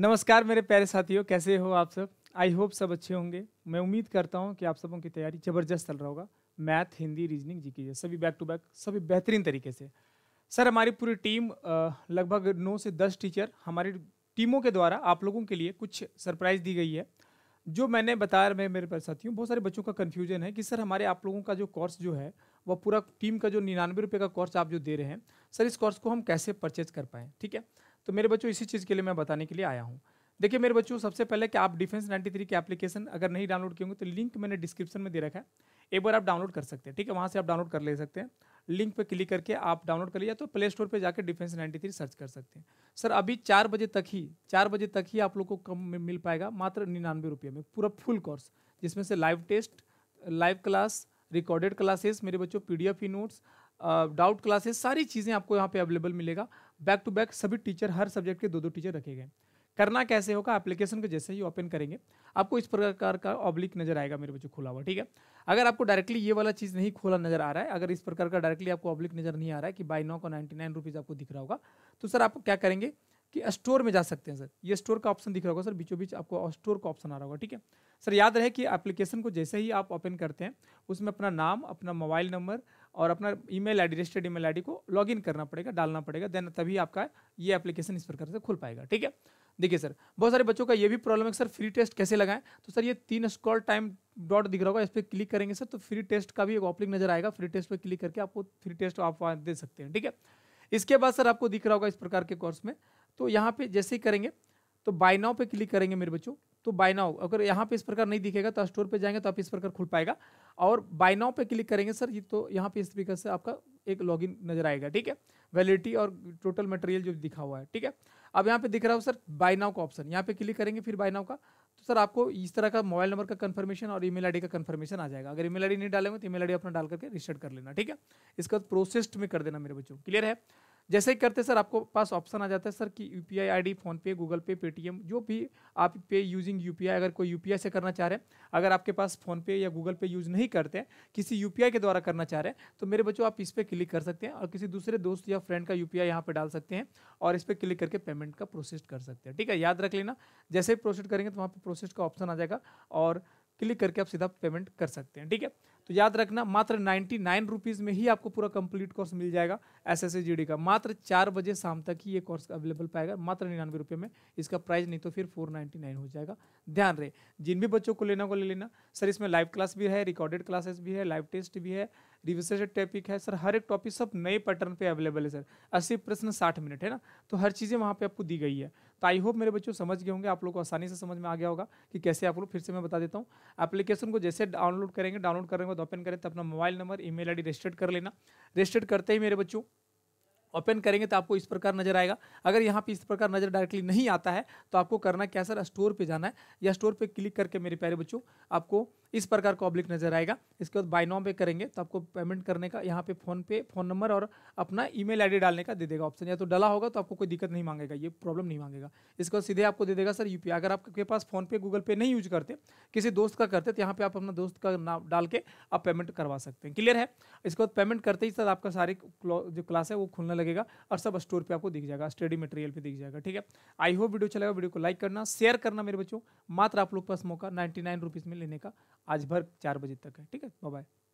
नमस्कार मेरे प्यारे साथियों कैसे हो आप सब आई होप सब अच्छे होंगे मैं उम्मीद करता हूँ कि आप सबों की तैयारी जबरदस्त चल रहा होगा मैथ हिंदी रीजनिंग जी की सभी बैक टू बैक सभी बेहतरीन तरीके से सर हमारी पूरी टीम लगभग नौ से दस टीचर हमारी टीमों के द्वारा आप लोगों के लिए कुछ सरप्राइज़ दी गई है जो मैंने बताया मैं मेरे पास साथियों बहुत सारे बच्चों का कन्फ्यूजन है कि सर हमारे आप लोगों का जो कोर्स जो है वह पूरा टीम का जो निन्यानवे रुपये का कोर्स आप जो दे रहे हैं सर इस कोर्स को हम कैसे परचेज कर पाएँ ठीक है तो मेरे बच्चों इसी चीज़ के लिए मैं बताने के लिए आया हूँ देखिए मेरे बच्चों सबसे पहले कि आप डिफेंस 93 की एप्लीकेशन अगर नहीं डाउनलोड किए होंगे तो लिंक मैंने डिस्क्रिप्शन में दे रखा है एक बार आप डाउनलोड कर सकते हैं ठीक है वहाँ से आप डाउनलोड कर ले सकते हैं लिंक पे क्लिक करके आप डाउनलोड कर लिया तो प्ले स्टोर पर जाकर डिफेंस 93 सर्च कर सकते हैं सर अभी चार बजे तक ही चार बजे तक ही आप लोग को कम मिल पाएगा मात्र निन्यानवे रुपये में पूरा फुल कोर्स जिसमें से live test live class recorded classes मेरे बच्चों P D F E notes doubt classes सारी चीज़ें आपको यहाँ पर अवेलेबल मिलेगा बैक टू बैक सभी टीचर हर सब्जेक्ट के दो दो टीचर रखे गए करना कैसे होगा एप्लीकेशन को जैसे ही ओपन करेंगे आपको इस प्रकार का ऑब्लिक नजर आएगा मेरे बच्चों खुला हुआ ठीक है अगर आपको डायरेक्टली ये वाला चीज़ नहीं खोला नजर आ रहा है अगर इस प्रकार का डायरेक्टली आपको ऑब्लिक नजर नहीं आ रहा है कि बाई नौ का नाइन्टी नाइन रुपीज़ आपको दिख रहा होगा तो सर आप क्या करेंगे कि स्टोर में जा सकते हैं सर ये स्टोर का ऑप्शन दिख रहा होगा सर बीचों बीच आपको स्टोर का ऑप्शन आ रहा होगा ठीक है सर याद रहे कि एप्लीकेशन को जैसे ही आप ओपन करते हैं उसमें अपना नाम अपना मोबाइल नंबर और अपना email ID registered email ID को लॉगिन करना पड़ेगा डालना पड़ेगा देन तभी आपका ये एप्लीकेशन इस प्रकार से खुल पाएगा ठीक है देखिए सर बहुत सारे बच्चों का ये भी प्रॉब्लम है सर फ्री टेस्ट कैसे लगाएं तो सर ये तीन स्कॉल टाइम डॉट दिख रहा होगा इस पर क्लिक करेंगे सर तो फ्री टेस्ट का भी एक ऑप्लिक नजर आएगा फ्री टेस्ट पर क्लिक करके आपको फ्री टेस्ट आप दे सकते हैं ठीक है इसके बाद सर आपको दिख रहा होगा इस प्रकार के कोर्स में तो यहाँ पे जैसे ही करेंगे तो बाय नाव पे क्लिक करेंगे मेरे बच्चों तो बाय अगर यहाँ पे इस प्रकार नहीं दिखेगा तो स्टोर पे जाएंगे तो आप इस प्रकार खुल पाएगा और बाय पे क्लिक करेंगे सर ये तो यहाँ पे इस तरीके से आपका एक लॉगिन नजर आएगा ठीक है वैलिडिटी और टोटल मटेरियल जो दिखा हुआ है ठीक है अब यहाँ पे दिख रहा हो सर बाय का ऑप्शन यहाँ पे क्लिक करेंगे फिर बाय का तो सर आपको इस तरह का मोबाइल नंबर का कंफर्मेशन और ईमेल आईडी का कंफर्मेशन आ जाएगा अगर ईमेल आईडी नहीं डालेंगे तो ईमेल आईडी अपना डाल करके रिस्टर्ट कर लेना ठीक है इसका प्रोसेस्ड में कर देना मेरे बच्चों क्लियर है जैसे ही करते सर आपको पास ऑप्शन आ जाता है सर कि U P I I D PhonePe Google Pay Paytm जो भी आप पे यूजिंग यू पी आई अगर कोई यू पी आई से करना चाह रहे हैं अगर आपके पास फ़ोनपे या गूगल पे यूज़ नहीं करते किसी यू पी आई के द्वारा करना चाह रहे हैं तो मेरे बच्चों आप इस पर क्लिक कर सकते हैं और किसी दूसरे दोस्त या फ्रेंड का यू पी आई यहाँ पर डाल सकते हैं और इस पर क्लिक करके पेमेंट का प्रोसेस कर सकते हैं ठीक है याद रख लेना जैसे ही प्रोसेस करेंगे तो वहाँ पर प्रोसेस का ऑप्शन आ जाएगा और क्लिक करके आप सीधा पेमेंट कर सकते हैं ठीक है तो याद रखना मात्र नाइन्टी नाइन रुपीज़ में ही आपको पूरा कंप्लीट कोर्स मिल जाएगा एस एस का मात्र चार बजे शाम तक ही ये कोर्स अवेलेबल पाएगा मात्र निन्यानवे रुपये में इसका प्राइस नहीं तो फिर फोर नाइन्टी नाइन हो जाएगा ध्यान रहे जिन भी बच्चों को लेना को ले लेना सर इसमें लाइव क्लास भी है रिकॉर्डेड क्लासेस भी है लाइव टेस्ट भी है रिविसेटेड टॉपिक है सर हर एक टॉपिक सब नए पैटर्न पे अवेलेबल है सर अस्सी प्रश्न साठ मिनट है ना तो हर चीज़ें वहाँ पे आपको दी गई है तो आई होप मेरे बच्चों समझ गए होंगे आप लोग को आसानी से समझ में आ गया होगा कि कैसे आप लोग फिर से मैं बता देता हूँ एप्लीकेशन को जैसे डाउनलोड करेंगे डाउनलोड करेंगे तो ओपन करें तो अपना mobile number email registered कर लेना रजिस्टर्ड करते ही मेरे बच्चों ओपन करेंगे तो आपको इस प्रकार नजर आएगा अगर यहाँ पे इस प्रकार नजर डायरेक्टली नहीं आता है तो आपको करना क्या सर स्टोर पे जाना है या स्टोर पे क्लिक करके मेरे प्यारे बच्चों आपको इस प्रकार का ऑब्लिक नजर आएगा इसके बाद बाइनॉम पे करेंगे तो आपको पेमेंट करने का यहाँ पे फोन पे फोन नंबर और अपना ईमेल आईडी डालने का दे देगा ऑप्शन या तो डाला होगा तो आपको कोई दिक्कत नहीं मांगेगा ये प्रॉब्लम नहीं मांगेगा इसके बाद सीधे आपको दे देगा सर यूपीआई अगर आपके पास फोन पे गूगल पे नहीं यूज करते किसी दोस्त का करते तो यहाँ पे आप अपना दोस्त का नाम डाल के आप पेमेंट करवा सकते हैं क्लियर है इसके बाद पेमेंट करते ही सर आपका सारी जो क्लास है वो खुलने लगेगा और सब स्टोर पर आपको दिख जाएगा स्टडी मटेरियल पर दिख जाएगा ठीक है आई होप वीडियो चलेगा वीडियो को लाइक करना शेयर करना मेरे बच्चों मात्र आप लोग पास मौका नाइन्टी में लेने का आज भर चार बजे तक है ठीक है बाय